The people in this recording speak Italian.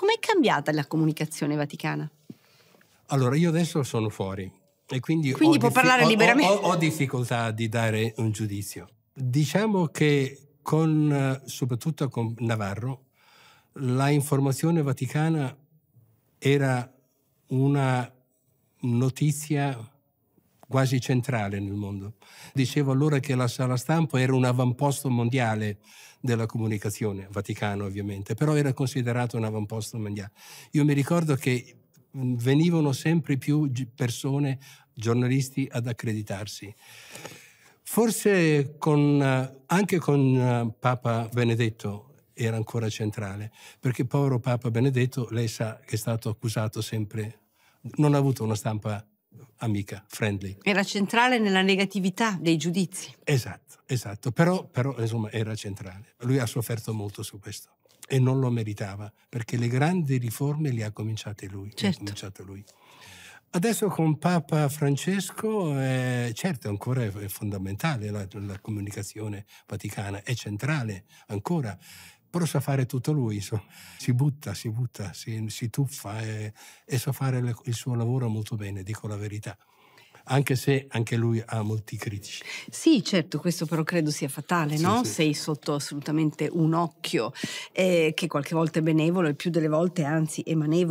Com'è cambiata la comunicazione vaticana? Allora, io adesso sono fuori e quindi, quindi può parlare ho, liberamente. Ho, ho, ho, difficoltà di dare un giudizio. Diciamo che con, soprattutto con Navarro, la informazione vaticana era una notizia quasi centrale nel mondo. Dicevo allora che la sala stampa era un avamposto mondiale della comunicazione, Vaticano ovviamente, però era considerato un avamposto mondiale. Io mi ricordo che mm, venivano sempre più persone, giornalisti ad accreditarsi. Forse con, eh, anche con eh, Papa Benedetto era ancora centrale, perché povero Papa Benedetto, lei sa che è stato accusato sempre, non ha avuto una stampa amica, friendly. Era centrale nella negatività dei giudizi. Esatto, esatto, però, però insomma era centrale. Lui ha sofferto molto su questo e non lo meritava perché le grandi riforme le ha cominciate lui. Certo. Cominciate lui. Adesso con Papa Francesco, eh, certo, ancora è fondamentale la, la comunicazione vaticana, è centrale ancora, però sa fare tutto lui, so. si butta, si butta, si, si tuffa e, e, sa fare le, il suo lavoro molto bene, dico la verità. Anche se anche lui ha molti critici. Sì, certo, questo però credo sia fatale, sì, no? Sì. Sei sotto assolutamente un occhio eh, che qualche volta è benevolo e più delle volte anzi è manevole.